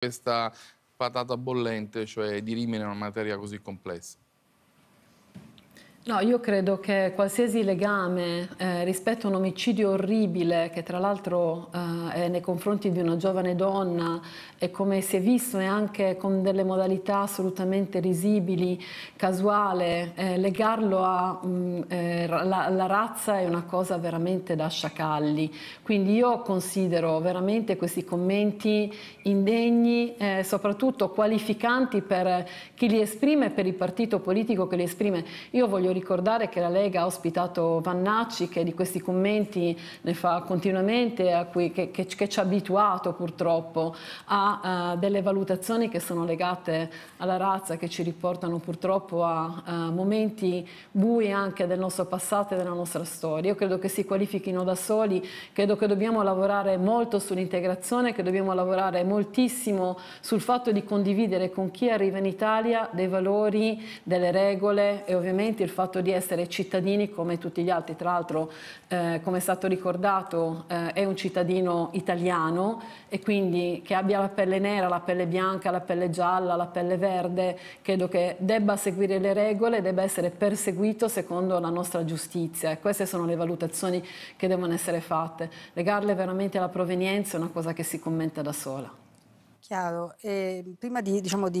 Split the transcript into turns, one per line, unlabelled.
questa patata bollente, cioè dirimere una materia così complessa. No, io credo che qualsiasi legame eh, rispetto a un omicidio orribile, che tra l'altro eh, è nei confronti di una giovane donna e come si è visto è anche con delle modalità assolutamente risibili, casuale, eh, legarlo alla mm, eh, razza è una cosa veramente da sciacalli. Quindi io considero veramente questi commenti indegni, eh, soprattutto qualificanti per chi li esprime e per il partito politico che li esprime. Io voglio ricordare che la Lega ha ospitato Vannacci che di questi commenti ne fa continuamente, a cui, che, che, che, ci ha abituato purtroppo a uh, delle valutazioni che sono legate alla razza, che ci riportano purtroppo a uh, momenti bui anche del nostro passato e della nostra storia. Io credo che si qualifichino da soli, credo che dobbiamo lavorare molto sull'integrazione, che dobbiamo lavorare moltissimo sul fatto di condividere con chi arriva in Italia dei valori, delle regole e ovviamente il fatto fatto di essere cittadini come tutti gli altri, tra l'altro eh, come è stato ricordato eh, è un cittadino italiano e quindi che abbia la pelle nera, la pelle bianca, la pelle gialla, la pelle verde, credo che debba seguire le regole, debba essere perseguito secondo la nostra giustizia e queste sono le valutazioni che devono essere fatte. Legarle veramente alla provenienza è una cosa che si commenta da sola. Chiaro, e prima di, diciamo, di